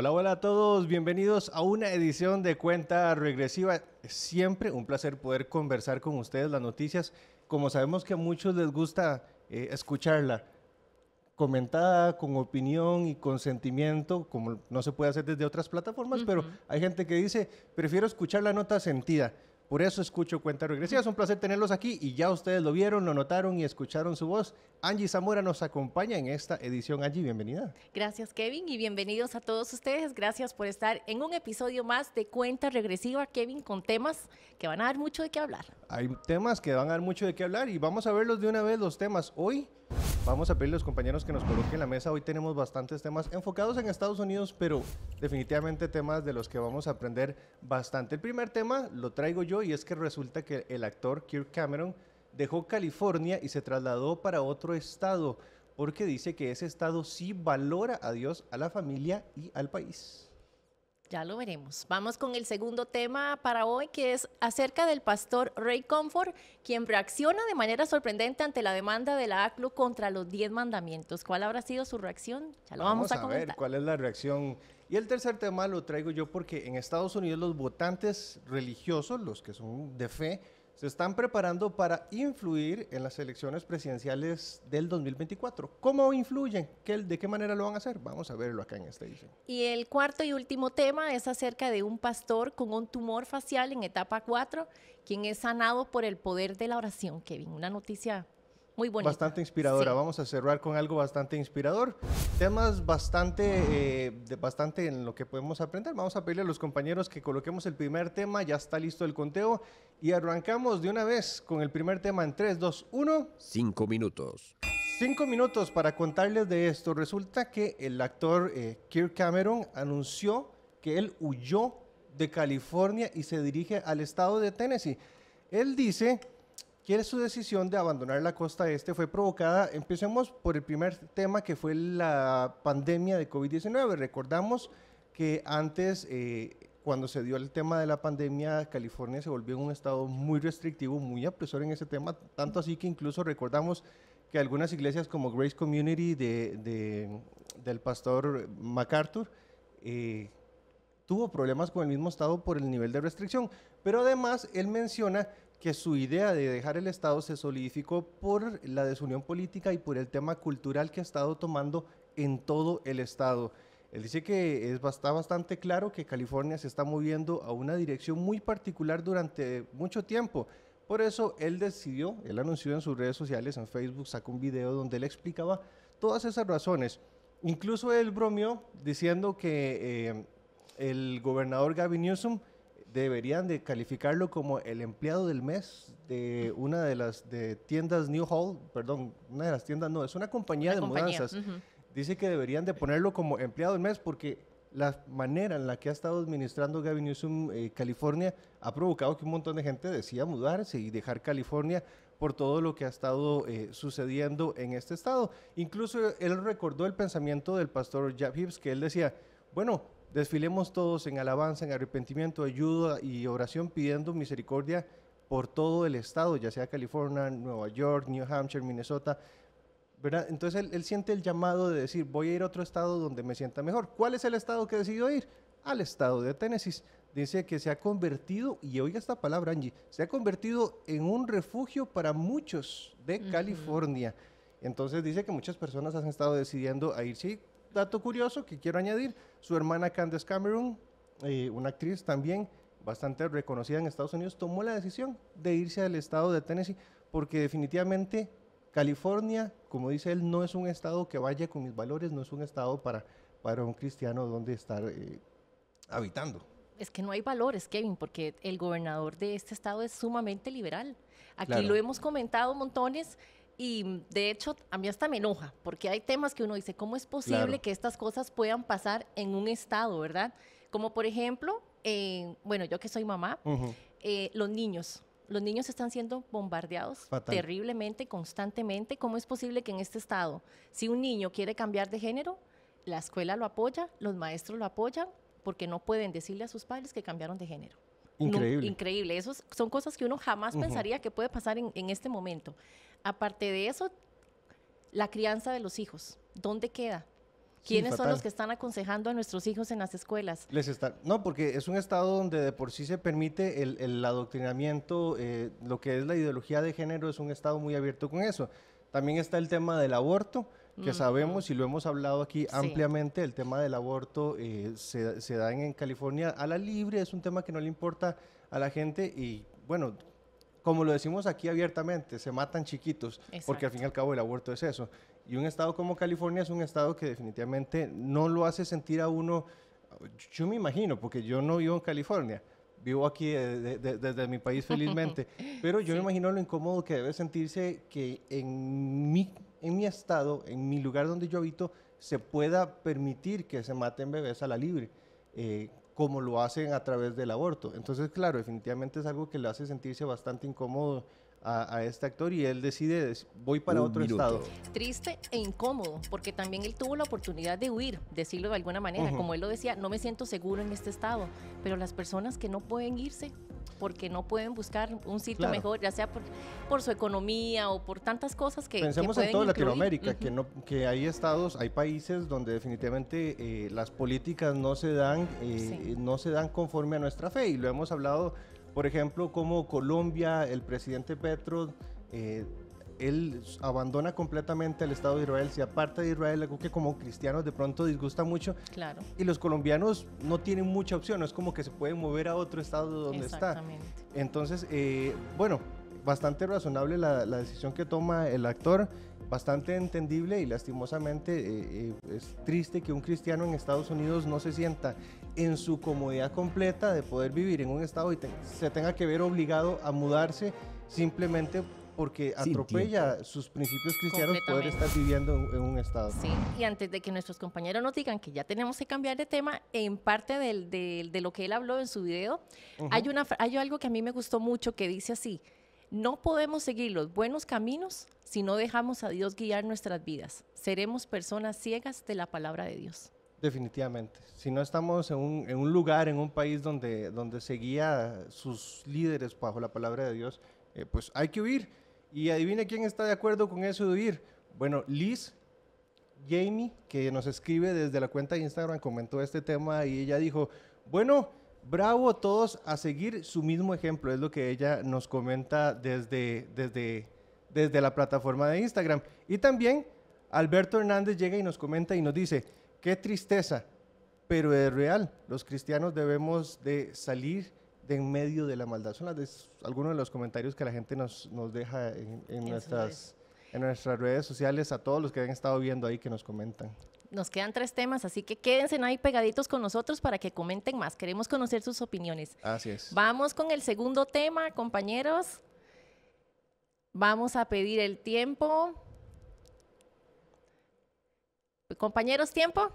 Hola, hola a todos, bienvenidos a una edición de Cuenta Regresiva. Siempre un placer poder conversar con ustedes las noticias, como sabemos que a muchos les gusta eh, escucharla comentada con opinión y con sentimiento, como no se puede hacer desde otras plataformas, pero hay gente que dice, prefiero escuchar la nota sentida. Por eso escucho Cuenta Regresiva. Es un placer tenerlos aquí y ya ustedes lo vieron, lo notaron y escucharon su voz. Angie Zamora nos acompaña en esta edición. Angie, bienvenida. Gracias, Kevin, y bienvenidos a todos ustedes. Gracias por estar en un episodio más de Cuenta Regresiva, Kevin, con temas que van a dar mucho de qué hablar. Hay temas que van a dar mucho de qué hablar y vamos a verlos de una vez los temas hoy vamos a pedir a los compañeros que nos coloquen en la mesa. Hoy tenemos bastantes temas enfocados en Estados Unidos, pero definitivamente temas de los que vamos a aprender bastante. El primer tema lo traigo yo y es que resulta que el actor Kirk Cameron dejó California y se trasladó para otro estado porque dice que ese estado sí valora a Dios, a la familia y al país. Ya lo veremos. Vamos con el segundo tema para hoy, que es acerca del pastor Ray Comfort, quien reacciona de manera sorprendente ante la demanda de la ACLU contra los 10 mandamientos. ¿Cuál habrá sido su reacción? Ya lo vamos, a, ver cuál es la reacción. Y el tercer tema lo traigo yo porque en Estados Unidos los votantes religiosos, los que son de fe, se están preparando para influir en las elecciones presidenciales del 2024. ¿Cómo influyen? ¿De qué manera lo van a hacer? Vamos a verlo acá en Station. Este y el cuarto y último tema es acerca de un pastor con un tumor facial en etapa 4, quien es sanado por el poder de la oración. Kevin, una noticia muy bueno. Bastante inspiradora. Vamos a cerrar con algo bastante inspirador. Temas bastante, eh, bastante en lo que podemos aprender. Vamos a pedirle a los compañeros que coloquemos el primer tema. Ya está listo el conteo. Y arrancamos de una vez con el primer tema en 3, 2, 1. Cinco minutos. Cinco minutos para contarles de esto. Resulta que el actor eh, Kirk Cameron anunció que él huyó de California y se dirige al estado de Tennessee. Él dice es su decisión de abandonar la costa este fue provocada, empecemos por el primer tema que fue la pandemia de COVID-19. Recordamos que antes, eh, cuando se dio el tema de la pandemia, California se volvió un estado muy restrictivo, muy apresor en ese tema, tanto así que incluso recordamos que algunas iglesias como Grace Community de, del pastor MacArthur, eh, tuvo problemas con el mismo estado por el nivel de restricción. Pero además, él menciona que su idea de dejar el Estado se solidificó por la desunión política y por el tema cultural que ha estado tomando en todo el Estado. Él dice que es, está bastante claro que California se está moviendo a una dirección muy particular durante mucho tiempo. Por eso él decidió, él anunció en sus redes sociales, en Facebook, sacó un video donde él explicaba todas esas razones. Incluso él bromeó diciendo que eh, el gobernador Gavin Newsom deberían de calificarlo como el empleado del mes de una de las de tiendas New Hall, perdón, una de las tiendas, no, es una compañía de mudanzas. Dice que deberían de ponerlo como empleado del mes porque la manera en la que ha estado administrando Gavin Newsom eh, California ha provocado que un montón de gente decida mudarse y dejar California por todo lo que ha estado eh, sucediendo en este estado. Incluso él recordó el pensamiento del pastor Jeff Hibbs que él decía, bueno, Desfilemos todos en alabanza, en arrepentimiento, ayuda y oración pidiendo misericordia por todo el estado, ya sea California, Nueva York, New Hampshire, Minnesota. ¿verdad? Entonces él, siente el llamado de decir, voy a ir a otro estado donde me sienta mejor. ¿Cuál es el estado que decidió ir? Al estado de Tennessee. Dice que se ha convertido, y oiga esta palabra Angie, se ha convertido en un refugio para muchos de California. Entonces dice que muchas personas han estado decidiendo a ir. Sí, dato curioso que quiero añadir, su hermana Candace Cameron, eh, una actriz también bastante reconocida en Estados Unidos, tomó la decisión de irse al estado de Tennessee porque definitivamente California, como dice él, no es un estado que vaya con mis valores, no es un estado para, para un cristiano donde estar eh, habitando. Es que no hay valores, Kevin, porque el gobernador de este estado es sumamente liberal. Aquí lo hemos comentado montones y mm, de hecho, a mí hasta me enoja, porque hay temas que uno dice, ¿cómo es posible que estas cosas puedan pasar en un estado, verdad? Como por ejemplo, eh, bueno, yo que soy mamá, eh, los niños. Los niños están siendo bombardeados terriblemente, constantemente. ¿Cómo es posible que en este estado, si un niño quiere cambiar de género, la escuela lo apoya, los maestros lo apoyan, porque no pueden decirle a sus padres que cambiaron de género? Increíble. increíble. Esos son cosas que uno jamás pensaría que puede pasar en, en este momento. Aparte de eso, la crianza de los hijos, ¿dónde queda? ¿Quiénes son los que están aconsejando a nuestros hijos en las escuelas? Les no, porque es un estado donde de por sí se permite el, adoctrinamiento, eh, lo que es la ideología de género, es un estado muy abierto con eso. También está el tema del aborto, que sabemos y lo hemos hablado aquí ampliamente, el tema del aborto eh, se, da en California a la libre, es un tema que no le importa a la gente y bueno, como lo decimos aquí abiertamente, se matan chiquitos, porque al fin y al cabo el aborto es eso. Y un estado como California es un estado que definitivamente no lo hace sentir a uno, yo me imagino, porque yo no vivo en California, vivo aquí desde, mi país felizmente, pero yo me imagino lo incómodo que debe sentirse que en mi, en mi estado, en mi lugar donde yo habito, se pueda permitir que se maten bebés a la libre. Eh, como lo hacen a través del aborto. Entonces, claro, definitivamente es algo que le hace sentirse bastante incómodo a, este actor y él decide, voy para otro estado. Triste e incómodo, porque también él tuvo la oportunidad de huir, decirlo de alguna manera, como él lo decía, no me siento seguro en este estado, pero las personas que no pueden irse porque no pueden buscar un sitio mejor, ya sea por, por, su economía o por tantas cosas que... Pensemos en toda Latinoamérica, que, no, que hay estados, hay países donde definitivamente eh, las políticas no se, dan, eh, no se dan conforme a nuestra fe y lo hemos hablado, por ejemplo, como Colombia, el presidente Petro... Eh, él abandona completamente el Estado de Israel, se aparta de Israel, algo que como cristianos de pronto disgusta mucho. Claro. Y los colombianos no tienen mucha opción, es como que se pueden mover a otro estado donde Exactamente. está. Entonces, eh, bueno, bastante razonable la, decisión que toma el actor, bastante entendible y lastimosamente eh, eh, es triste que un cristiano en Estados Unidos no se sienta en su comodidad completa de poder vivir en un estado y se tenga que ver obligado a mudarse simplemente porque atropella sus principios cristianos poder estar viviendo en, un estado. Sí, y antes de que nuestros compañeros nos digan que ya tenemos que cambiar de tema, en parte de lo que él habló en su video, hay, una, hay algo que a mí me gustó mucho que dice así, no podemos seguir los buenos caminos si no dejamos a Dios guiar nuestras vidas. Seremos personas ciegas de la palabra de Dios. Definitivamente. Si no estamos en un, en un lugar, en un país donde, donde se guía sus líderes bajo la palabra de Dios, eh, pues hay que huir. Y adivine quién está de acuerdo con eso de huir. Bueno, Liz Jamie, que nos escribe desde la cuenta de Instagram, comentó este tema y ella dijo, bueno, bravo todos a seguir su mismo ejemplo. Es lo que ella nos comenta desde, desde, desde la plataforma de Instagram. Y también Alberto Hernández llega y nos comenta y nos dice, qué tristeza, pero es real. Los cristianos debemos de salir en medio de la maldad. Son algunos de los comentarios que la gente nos, deja en, nuestras, en nuestras redes sociales, a todos los que han estado viendo ahí que nos comentan. Nos quedan tres temas, así que quédense ahí pegaditos con nosotros para que comenten más. Queremos conocer sus opiniones. Así es. Vamos con el segundo tema, compañeros. Vamos a pedir el tiempo. Compañeros, tiempo.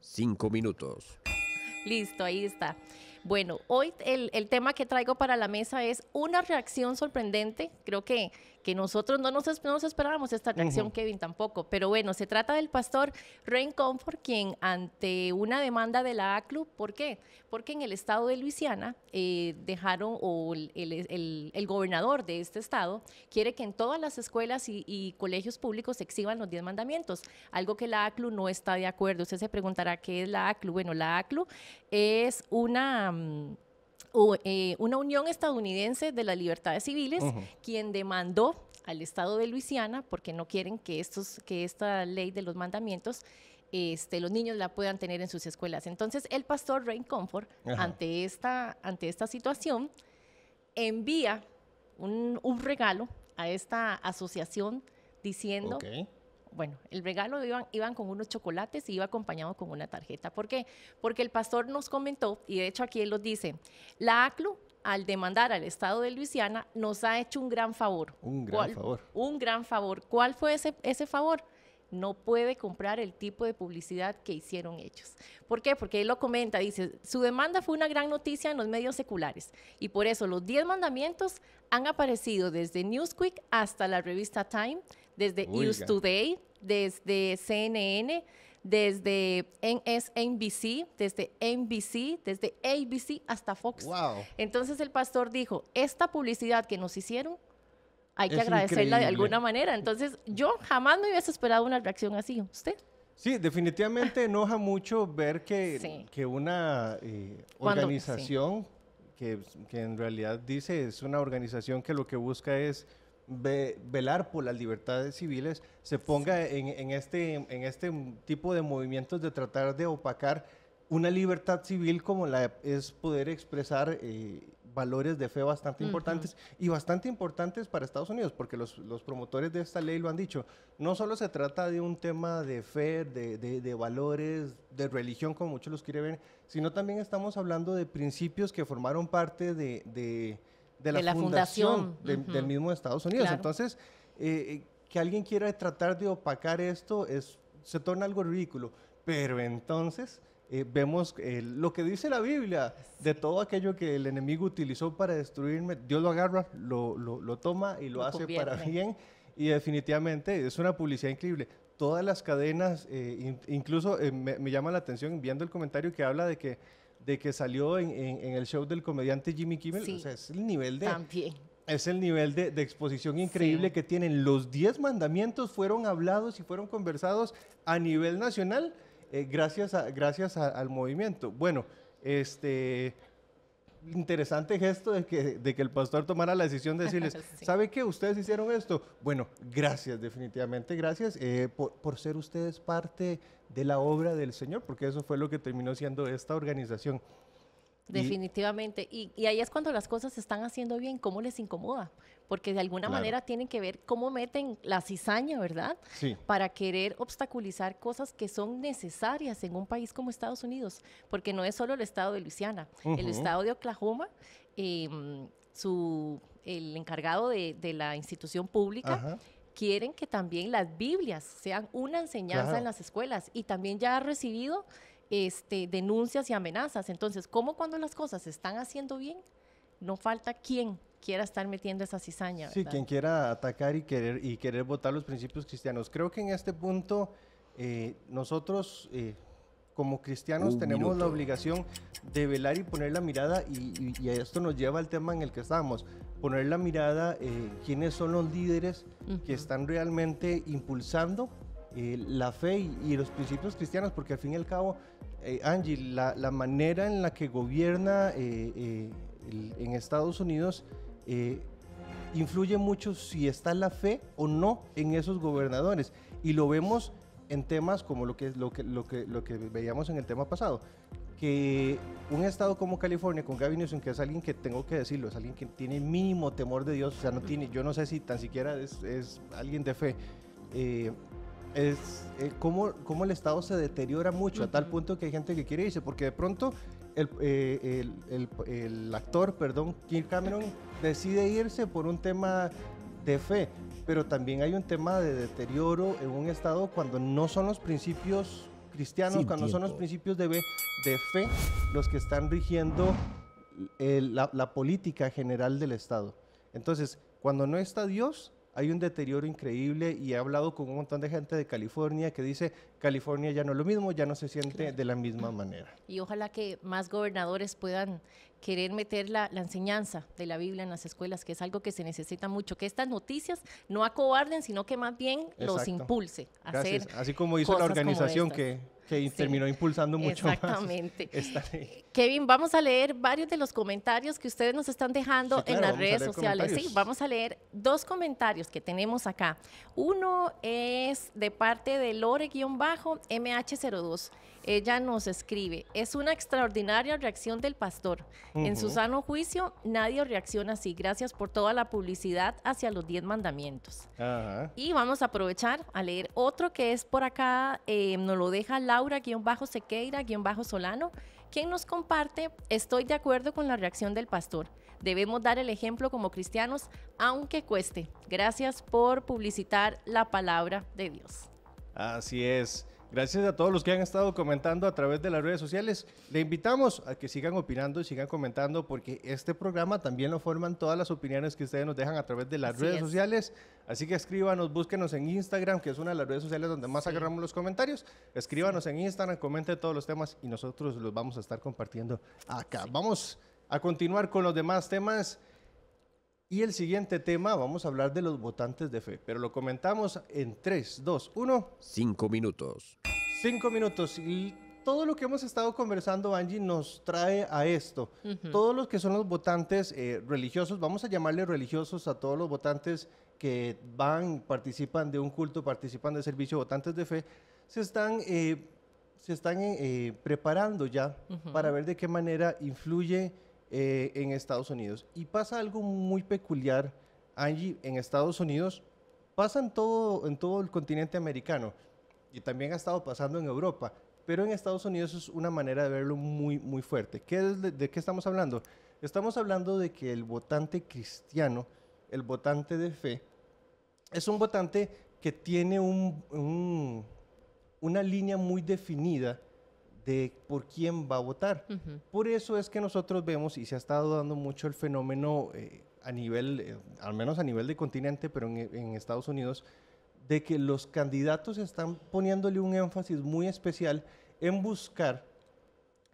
Cinco minutos. Listo, ahí está. Bueno, hoy el, el tema que traigo para la mesa es una reacción sorprendente. Creo que que nosotros no nos, esperábamos esta reacción, Kevin tampoco. Pero bueno, se trata del pastor Rain Comfort, quien ante una demanda de la ACLU, ¿por qué? Porque en el estado de Luisiana eh, dejaron, o el, gobernador de este estado quiere que en todas las escuelas y, colegios públicos se exhiban los 10 mandamientos, algo que la ACLU no está de acuerdo. Usted se preguntará, ¿qué es la ACLU? Bueno, la ACLU es una... Mm, eh, una unión estadounidense de las libertades civiles, quien demandó al Estado de Luisiana porque no quieren que, estos, que esta ley de los mandamientos este, los niños la puedan tener en sus escuelas. Entonces, el pastor Rain Comfort, ante esta, ante esta situación, envía un, regalo a esta asociación diciendo bueno, el regalo iban, con unos chocolates y iba acompañado con una tarjeta. ¿Por qué? Porque el pastor nos comentó, y de hecho aquí él los dice, la ACLU al demandar al Estado de Luisiana nos ha hecho un gran favor. Un gran favor. Un gran favor. ¿Cuál fue ese, ese favor? no puede comprar el tipo de publicidad que hicieron ellos. ¿Por qué? Porque él lo comenta, dice, su demanda fue una gran noticia en los medios seculares y por eso los 10 mandamientos han aparecido desde Newsweek hasta la revista Time, desde Today, desde CNN, desde NSNBC, desde NBC, desde ABC hasta Fox. Entonces el pastor dijo, esta publicidad que nos hicieron, hay que agradecerla de alguna manera. Entonces yo jamás me hubiese esperado una reacción así. ¿Usted? Sí, definitivamente enoja mucho ver que, que una eh, organización que, que en realidad dice es una organización que lo que busca es velar por las libertades civiles se ponga en, este, en este tipo de movimientos de tratar de opacar una libertad civil como la es poder expresar eh, valores de fe bastante importantes y bastante importantes para Estados Unidos, porque los, promotores de esta ley lo han dicho, no solo se trata de un tema de fe, de, valores, de religión, como muchos los quieren ver, sino también estamos hablando de principios que formaron parte de de la, fundación, del mismo Estados Unidos. Entonces, eh, eh, que alguien quiera tratar de opacar esto es, se torna algo ridículo. Pero entonces eh, vemos lo que dice la Biblia, de todo aquello que el enemigo utilizó para destruirme, Dios lo agarra, lo, toma y lo, hace para bien. Y definitivamente es una publicidad increíble. Todas las cadenas, incluso me llama la atención viendo el comentario que habla de que de que salió en, el show del comediante Jimmy Kimmel. o sea, es el nivel de... Es el nivel de, exposición increíble que tienen. Los 10 mandamientos fueron hablados y fueron conversados a nivel nacional eh, gracias, a, gracias al movimiento. Bueno, este interesante gesto de que, de que el pastor tomara la decisión de decirles, ¿sabe que Ustedes hicieron esto. Bueno, gracias, definitivamente gracias eh, por, ser ustedes parte de la obra del Señor, porque eso fue lo que terminó siendo esta organización. Definitivamente. Y, ahí es cuando las cosas se están haciendo bien, cómo les incomoda. Porque de alguna manera tienen que ver cómo meten la cizaña, ¿verdad? Para querer obstaculizar cosas que son necesarias en un país como Estados Unidos. Porque no es solo el estado de Luisiana, el estado de Oklahoma, em, el encargado de, la institución pública. quieren que también las Biblias sean una enseñanza en las escuelas y también ya ha recibido este, denuncias y amenazas. Entonces, ¿cómo cuando las cosas se están haciendo bien? No falta quien quiera estar metiendo esa cizaña. Sí, quien quiera atacar y querer, y querer votar los principios cristianos. Creo que en este punto eh, nosotros eh, como cristianos tenemos la obligación de velar y poner la mirada, y, esto nos lleva al tema en el que estábamos, poner la mirada eh, quiénes son los líderes que están realmente impulsando eh, la fe y, los principios cristianos, porque al fin y al cabo, eh, Angie, la, manera en la que gobierna eh, en Estados Unidos influye mucho si está la fe o no en esos gobernadores. Y lo vemos en temas como lo que, lo que, lo que, lo que veíamos en el tema pasado. Que un estado como California, con Gavin Newsom, que es alguien que tengo que decirlo, es alguien que tiene mínimo temor de Dios, o sea, no tiene, yo no sé si tan siquiera es, es alguien de fe, es eh, cómo, el Estado se deteriora mucho a tal punto que hay gente que quiere irse, porque de pronto el, eh, actor, perdón, Kim Cameron, decide irse por un tema de fe, pero también hay un tema de deterioro en un Estado cuando no son los principios cristianos, cuando son los principios de, de, fe los que están rigiendo la política general del Estado. Entonces, cuando no está Dios, hay un deterioro increíble y he hablado con un montón de gente de California que dice, California ya no es lo mismo, ya no se siente de la misma manera. Y ojalá que más gobernadores puedan querer meter la, enseñanza de la Biblia en las escuelas, que es algo que se necesita mucho, que estas noticias no acobarden, sino que más bien los impulse. A hacer Así como hizo la organización que que terminó impulsando mucho Exactamente. Kevin, vamos a leer varios de los comentarios que ustedes nos están dejando en las redes sociales. Sí, vamos a leer dos comentarios que tenemos acá. Uno es de parte de Lore-MH02. Ella nos escribe, es una extraordinaria reacción del pastor. En su sano juicio, nadie reacciona así. Gracias por toda la publicidad hacia los diez mandamientos. Y vamos a aprovechar a leer otro que es por acá, eh, nos lo deja Laura-Sequeira-Solano, quien nos comparte, estoy de acuerdo con la reacción del pastor. Debemos dar el ejemplo como cristianos, aunque cueste. Gracias por publicitar la palabra de Dios. Así es. Gracias a todos los que han estado comentando a través de las redes sociales. Le invitamos a que sigan opinando y sigan comentando porque este programa también lo forman todas las opiniones que ustedes nos dejan a través de las redes sociales. Así que escríbanos, búsquenos en Instagram, que es una de las redes sociales donde más agarramos los comentarios. Escríbanos en Instagram, comente todos los temas y nosotros los vamos a estar compartiendo acá. Vamos a continuar con los demás temas. Y el siguiente tema, vamos a hablar de los votantes de fe, pero lo comentamos en 3, 2, 1. 5 minutos. 5 minutos. Y todo lo que hemos estado conversando, Angie, nos trae a esto. Todos los que son los votantes eh, religiosos, vamos a llamarle religiosos a todos los votantes que van, participan de un culto, participan de servicio, votantes de fe, se están, eh, se están eh, preparando ya para ver de qué manera influye eh, en Estados Unidos. Y pasa algo muy peculiar, Angie, en Estados Unidos, pasa en todo, en todo el continente americano y también ha estado pasando en Europa, pero en Estados Unidos es una manera de verlo muy, muy fuerte. ¿Qué de, qué estamos hablando? Estamos hablando de que el votante cristiano, el votante de fe, es un votante que tiene un, una línea muy definida de por quién va a votar. Por eso es que nosotros vemos, y se ha estado dando mucho el fenómeno eh, a nivel, eh, al menos a nivel de continente, pero en, Estados Unidos, de que los candidatos están poniéndole un énfasis muy especial en buscar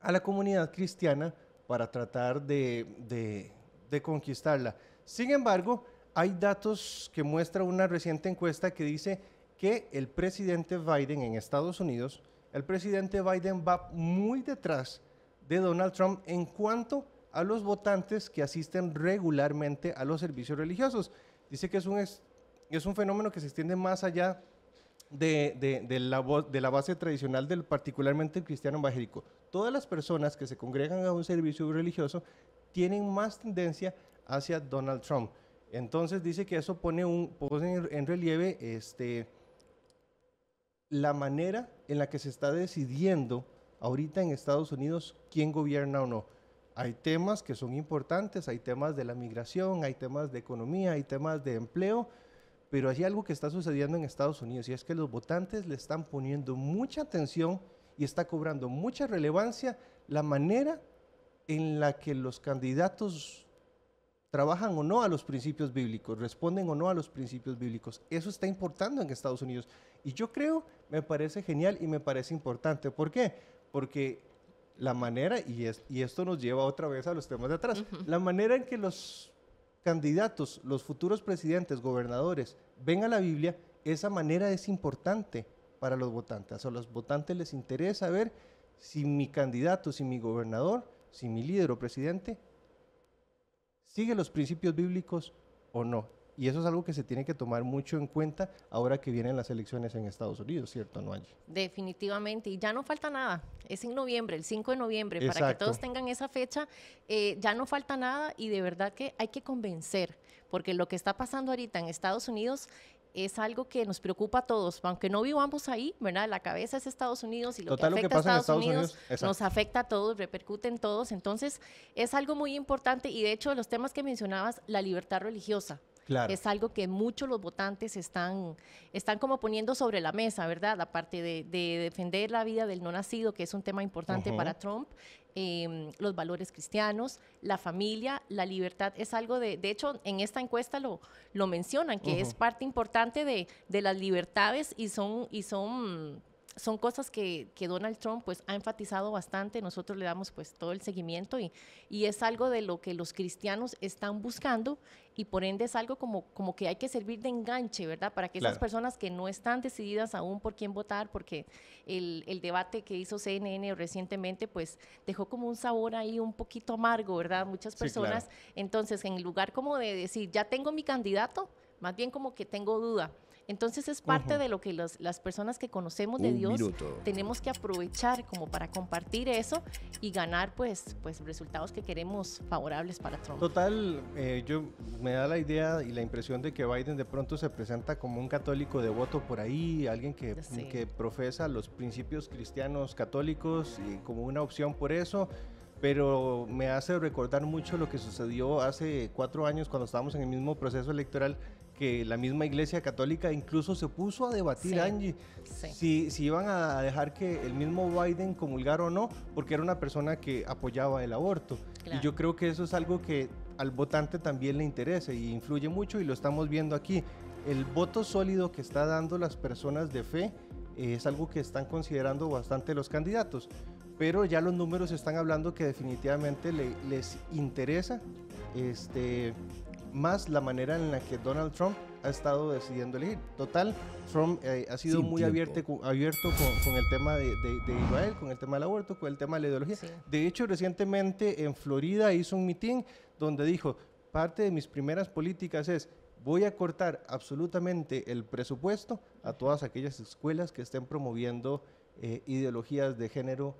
a la comunidad cristiana para tratar de, de conquistarla. Sin embargo, hay datos que muestra una reciente encuesta que dice que el presidente Biden en Estados Unidos el presidente Biden va muy detrás de Donald Trump en cuanto a los votantes que asisten regularmente a los servicios religiosos. Dice que es un, es, un fenómeno que se extiende más allá de, de, la, de la base tradicional del particularmente el cristiano evangélico. Todas las personas que se congregan a un servicio religioso tienen más tendencia hacia Donald Trump. Entonces dice que eso pone, un, en relieve este, la manera en la que se está decidiendo ahorita en Estados Unidos quién gobierna o no. Hay temas que son importantes, hay temas de la migración, hay temas de economía, hay temas de empleo, pero hay algo que está sucediendo en Estados Unidos y es que los votantes le están poniendo mucha atención y está cobrando mucha relevancia la manera en la que los candidatos trabajan o no a los principios bíblicos, responden o no a los principios bíblicos. Eso está importando en Estados Unidos. Y yo creo, me parece genial y me parece importante. ¿Por qué? Porque la manera, y, esto nos lleva otra vez a los temas de atrás, la manera en que los candidatos, los futuros presidentes, gobernadores, ven a la Biblia, esa manera es importante para los votantes. A los votantes les interesa ver si mi candidato, si mi gobernador, si mi líder o presidente ¿Sigue los principios bíblicos o no? Y eso es algo que se tiene que tomar mucho en cuenta ahora que vienen las elecciones en Estados Unidos, ¿cierto, hay Definitivamente, y ya no falta nada. Es en noviembre, el 5 de noviembre, para que todos tengan esa fecha. Eh, ya no falta nada y de verdad que hay que convencer, porque lo que está pasando ahorita en Estados Unidos es algo que nos preocupa a todos, aunque no vivamos ahí, ¿verdad? La cabeza es Estados Unidos y lo que afecta a Estados, Unidos nos afecta a todos, repercute en todos. Entonces, es algo muy importante y de hecho, los temas que mencionabas, la libertad religiosa, es algo que muchos los votantes están, están como poniendo sobre la mesa, ¿verdad? La parte de, defender la vida del no nacido, que es un tema importante para Trump, em, los valores cristianos, la familia, la libertad, es algo de, de hecho, en esta encuesta lo, lo mencionan, que es parte importante de, las libertades y son, y son son cosas que, Donald Trump pues ha enfatizado bastante, nosotros le damos pues todo el seguimiento y, y, es algo de lo que los cristianos están buscando y por ende es algo como, como que hay que servir de enganche, ¿verdad? Para que esas personas que no están decididas aún por quién votar, porque el, debate que hizo CNN recientemente pues dejó como un sabor ahí un poquito amargo, ¿verdad? Muchas personas, entonces en lugar como de decir, ya tengo mi candidato, más bien como que tengo duda. Entonces es parte de lo que las personas que conocemos de Dios tenemos que aprovechar como para compartir eso y ganar pues, pues resultados que queremos favorables para Trump. Total, eh, yo me da la idea y la impresión de que Biden de pronto se presenta como un católico devoto por ahí, alguien que, que profesa los principios cristianos católicos y como una opción por eso pero me hace recordar mucho lo que sucedió hace cuatro años cuando estábamos en el mismo proceso electoral que la misma Iglesia Católica incluso se puso a debatir, Angie, Si, si, iban a dejar que el mismo Biden comulgar o no, porque era una persona que apoyaba el aborto. Y yo creo que eso es algo que al votante también le interesa y influye mucho y lo estamos viendo aquí. El voto sólido que está dando las personas de fe eh, es algo que están considerando bastante los candidatos. Pero ya los números están hablando que definitivamente les interesa este, más la manera en la que Donald Trump ha estado decidiendo elegir. Total, Trump eh, ha sido muy abierto, con, el tema de, Israel, con el tema del aborto, con el tema de la ideología. De hecho, recientemente en Florida hizo un mitin donde dijo, parte de mis primeras políticas es voy a cortar absolutamente el presupuesto a todas aquellas escuelas que estén promoviendo eh, ideologías de género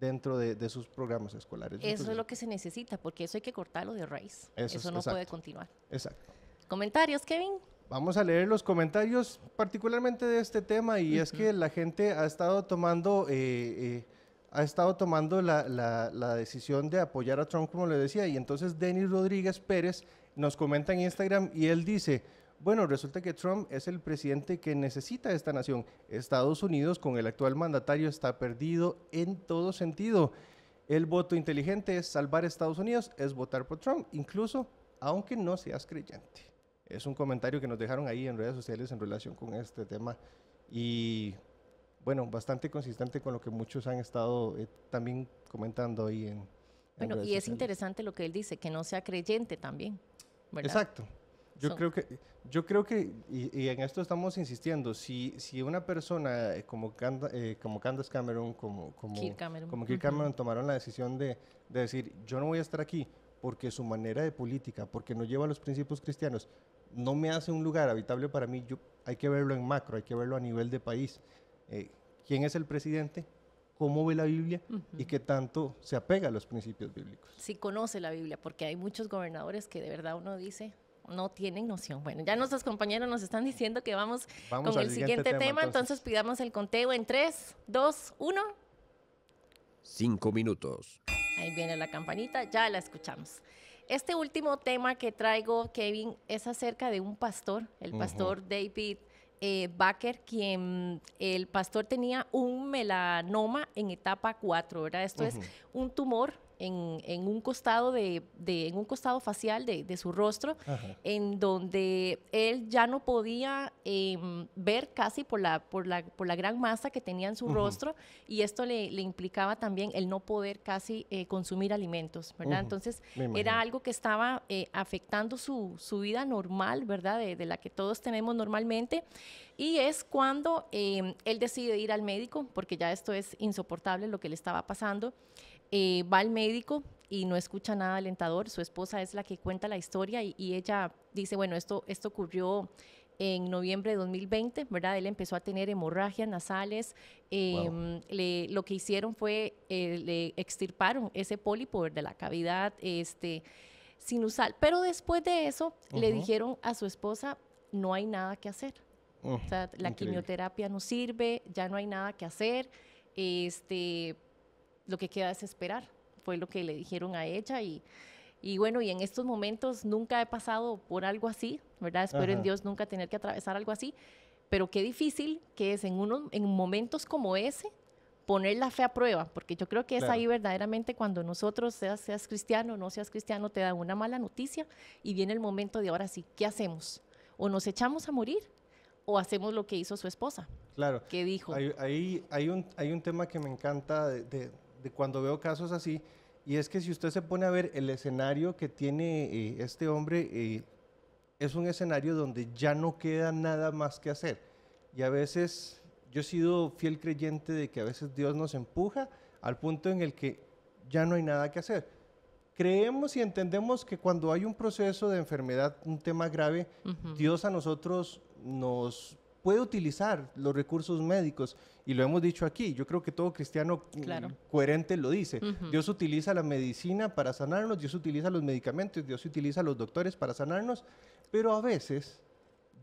dentro de, sus programas escolares. Eso es lo que se necesita, porque eso hay que cortarlo de raíz. Eso, no puede continuar. Exacto. ¿Comentarios, Kevin? Vamos a leer los comentarios particularmente de este tema y es que la gente ha estado tomando, eh, eh, ha estado tomando la, la, decisión de apoyar a Trump, como le decía, y entonces Denis Rodríguez Pérez nos comenta en Instagram y él dice, bueno, resulta que Trump es el presidente que necesita esta nación. Estados Unidos con el actual mandatario está perdido en todo sentido. El voto inteligente es salvar Estados Unidos, es votar por Trump, incluso aunque no seas creyente. Es un comentario que nos dejaron ahí en redes sociales en relación con este tema y bueno, bastante consistente con lo que muchos han estado eh, también comentando ahí en... bueno, y es interesante lo que él dice, que no sea creyente también. Exacto, yo creo que, yo creo que y, en esto estamos insistiendo, si, si una persona eh, como, eh, como Candace Cameron, como, como Kirk Cameron, tomaron la decisión de, de decir, yo no voy a estar aquí porque su manera de política, porque no lleva los principios cristianos, no me hace un lugar habitable para mí, yo, hay que verlo en macro, hay que verlo a nivel de país. Eh, ¿Quién es el presidente? cómo ve la Biblia y qué tanto se apega a los principios bíblicos. Si sí, conoce la Biblia, porque hay muchos gobernadores que de verdad uno dice, no tienen noción. Bueno, ya nuestros compañeros nos están diciendo que vamos, con el siguiente, tema, entonces. pidamos el conteo en 3, 2, 1. Cinco minutos. Ahí viene la campanita, ya la escuchamos. Este último tema que traigo, Kevin, es acerca de un pastor, el pastor David eh, Baker, quien el pastor tenía un melanoma en etapa 4, ¿verdad? Esto es un tumor en, un costado de, en un costado facial de, su rostro, en donde él ya no podía em, ver casi por la, por la, por la gran masa que tenía en su rostro, y esto le, implicaba también el no poder casi eh, consumir alimentos, ¿verdad? Entonces era algo que estaba eh, afectando su, su, vida normal, ¿verdad? De, de, la que todos tenemos normalmente, y es cuando em, él decide ir al médico, porque ya esto es insoportable lo que le estaba pasando. Eh, va al médico y no escucha nada alentador, su esposa es la que cuenta la historia y, ella dice, bueno, esto, esto ocurrió en noviembre de 2020, ¿verdad? Él empezó a tener hemorragias nasales. Em, lo que hicieron fue, eh, le extirparon ese pólipo de la cavidad este, sinusal. Pero después de eso, le dijeron a su esposa, no hay nada que hacer. Oh, o sea, la quimioterapia no sirve, ya no hay nada que hacer. Este, lo que queda es esperar. Fue lo que le dijeron a ella y, y bueno, y en estos momentos nunca he pasado por algo así, ¿verdad? Espero en Dios nunca tener que atravesar algo así, pero qué difícil que es en, unos, en momentos como ese poner la fe a prueba, porque yo creo que es ahí verdaderamente cuando nosotros, seas, seas cristiano o no seas cristiano, te dan una mala noticia y viene el momento de ahora sí, ¿qué hacemos? ¿O nos echamos a morir o hacemos lo que hizo su esposa? Claro. ¿Qué dijo? Hay, hay, un, hay un tema que me encanta de de cuando veo casos así, y es que si usted se pone a ver el escenario que tiene eh, este hombre, eh, es un escenario donde ya no queda nada más que hacer. Y a veces yo he sido fiel creyente de que a veces Dios nos empuja al punto en el que ya no hay nada que hacer. Creemos y entendemos que cuando hay un proceso de enfermedad, un tema grave, Dios a nosotros nos puede utilizar los recursos médicos. Y lo hemos dicho aquí, yo creo que todo cristiano mm, coherente lo dice. Dios utiliza la medicina para sanarnos, Dios utiliza los medicamentos, Dios utiliza los doctores para sanarnos, pero a veces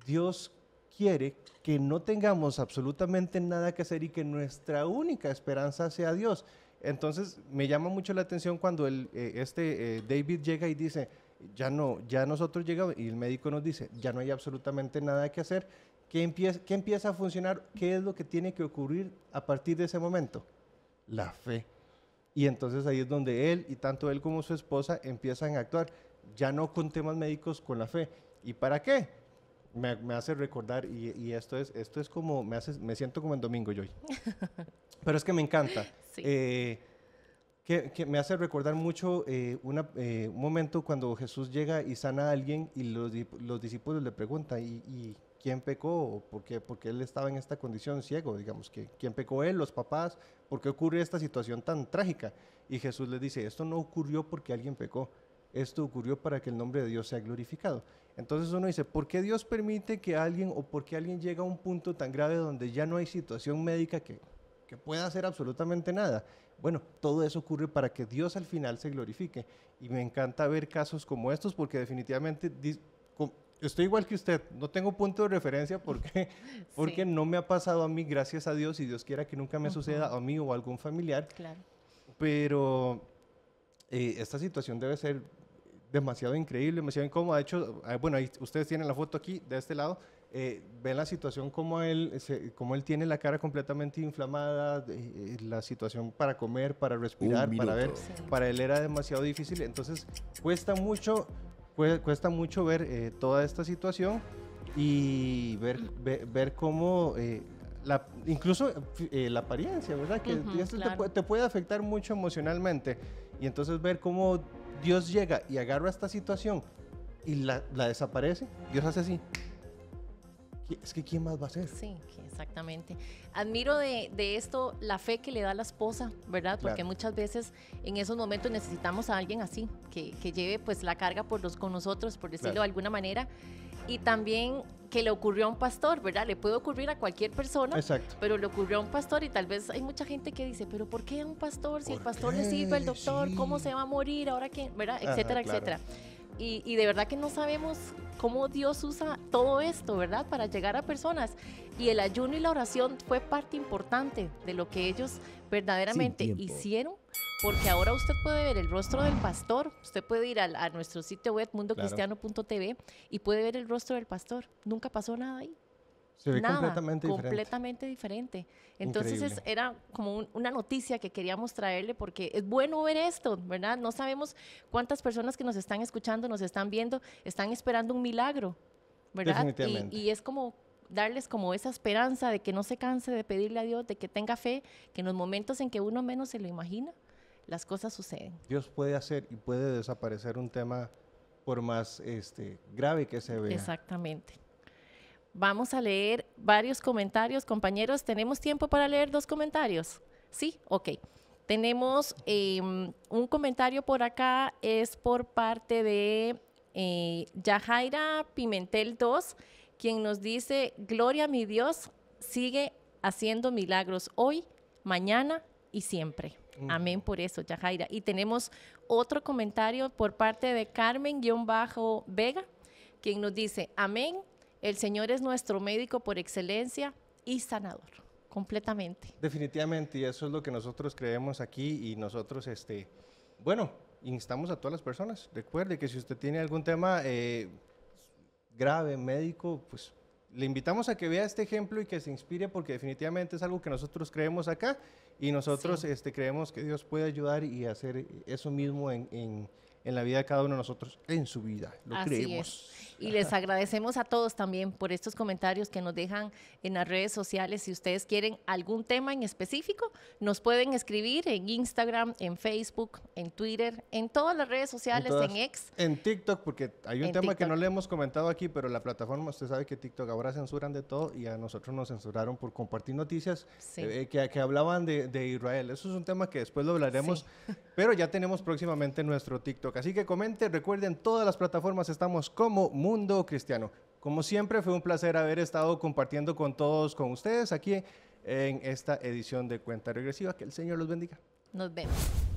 Dios quiere que no tengamos absolutamente nada que hacer y que nuestra única esperanza sea Dios. Entonces me llama mucho la atención cuando el, eh, este eh, David llega y dice, ya no, ya nosotros llegamos y el médico nos dice, ya no hay absolutamente nada que hacer ¿Qué empieza, ¿Qué empieza a funcionar? ¿Qué es lo que tiene que ocurrir a partir de ese momento? La fe. Y entonces ahí es donde él y tanto él como su esposa empiezan a actuar, ya no con temas médicos, con la fe. ¿Y para qué? Me, me hace recordar, y, y, esto, es, esto es como, me, hace, me siento como en domingo yo. Pero es que me encanta. Eh, que, que, me hace recordar mucho eh, eh, un momento cuando Jesús llega y sana a alguien y los, los discípulos le preguntan, ¿y, y quién pecó o por qué, porque él estaba en esta condición ciego, digamos, que quién pecó él, los papás, por qué ocurre esta situación tan trágica. Y Jesús les dice, esto no ocurrió porque alguien pecó, esto ocurrió para que el nombre de Dios sea glorificado. Entonces uno dice, ¿por qué Dios permite que alguien o por qué alguien llega a un punto tan grave donde ya no hay situación médica que, que pueda hacer absolutamente nada? Bueno, todo eso ocurre para que Dios al final se glorifique. Y me encanta ver casos como estos porque definitivamente estoy igual que usted, no tengo punto de referencia porque, porque no me ha pasado a mí, gracias a Dios, y Dios quiera que nunca me suceda a mí o a algún familiar. Claro. Pero eh, esta situación debe ser demasiado increíble, demasiado incómoda. ha hecho, ah, bueno, ahí ustedes tienen la foto aquí, de este lado. Eh, ven la situación como él, como él tiene la cara completamente inflamada, eh, la situación para comer, para respirar, para ver, para él era demasiado difícil. Entonces, cuesta mucho cuesta mucho ver eh, toda esta situación y ver, ver, cómo eh, la, incluso eh, la apariencia, ¿verdad? Que esto te, puede afectar mucho emocionalmente. Y entonces ver cómo Dios llega y agarra esta situación y la, la desaparece, Dios hace así. Es que ¿quién más va a ser? Sí, exactamente. Admiro de, de, esto la fe que le da la esposa, ¿verdad? Porque muchas veces en esos momentos necesitamos a alguien así, que, que lleve pues la carga por los, con nosotros, por decirlo de alguna manera. Y también que le ocurrió a un pastor, ¿verdad? Le puede ocurrir a cualquier persona, Exacto. pero le ocurrió a un pastor y tal vez hay mucha gente que dice, pero ¿por qué a un pastor? Si el pastor le sirve al doctor, ¿cómo se va a morir? Ahora qué? ¿verdad? Etcétera, etcétera. Y, y de verdad que no sabemos cómo Dios usa todo esto, ¿verdad? Para llegar a personas. Y el ayuno y la oración fue parte importante de lo que ellos verdaderamente hicieron porque ahora usted puede ver el rostro del pastor, usted puede ir a, a nuestro sitio web mundocristiano.tv y puede ver el rostro del pastor. Nunca pasó nada ahí. Se nada, completamente diferente. Completamente diferente. Entonces era como una noticia que queríamos traerle porque es bueno ver esto, ¿verdad? No sabemos cuántas personas que nos están escuchando, nos están viendo, están esperando un milagro, ¿verdad? Y, es como darles como esa esperanza de que no se canse de pedirle a Dios, de que tenga fe, que en los momentos en que uno menos se lo imagina, las cosas suceden. Dios puede hacer y puede desaparecer un tema por más este, grave que se vea. Exactamente. Vamos a leer varios comentarios, compañeros. ¿Tenemos tiempo para leer dos comentarios? Sí, ok. Tenemos em, un comentario por acá, es por parte de eh, Yajaira Pimentel 2, quien nos dice, Gloria a mi Dios, sigue haciendo milagros hoy, mañana y siempre. Amén por eso, Yajaira. Y tenemos otro comentario por parte de Carmen-Vega, quien nos dice, amén, el Señor es nuestro médico por excelencia y sanador, completamente. Definitivamente, y eso es lo que nosotros creemos aquí y nosotros, este, bueno, instamos a todas las personas. Recuerde que si usted tiene algún tema eh, grave, médico, pues le invitamos a que vea este ejemplo y que se inspire porque definitivamente es algo que nosotros creemos acá y nosotros este, creemos que Dios puede ayudar y hacer eso mismo en en la vida de cada uno de nosotros en su vida. Lo creemos. Y les agradecemos a todos también por estos comentarios que nos dejan en las redes sociales. Si ustedes quieren algún tema en específico, nos pueden escribir en Instagram, en Facebook, en Twitter, en todas las redes sociales, en, en X. En TikTok, porque hay un tema que no le hemos comentado aquí, pero la plataforma, usted sabe que TikTok ahora censuran de todo y a nosotros nos censuraron por compartir noticias eh, que, hablaban de, Israel. Eso es un tema que después lo hablaremos, pero ya tenemos próximamente nuestro TikTok Así que comenten, recuerden, todas las plataformas estamos como Mundo Cristiano. Como siempre, fue un placer haber estado compartiendo con todos, con ustedes aquí en esta edición de Cuenta Regresiva. Que el Señor los bendiga. Nos vemos.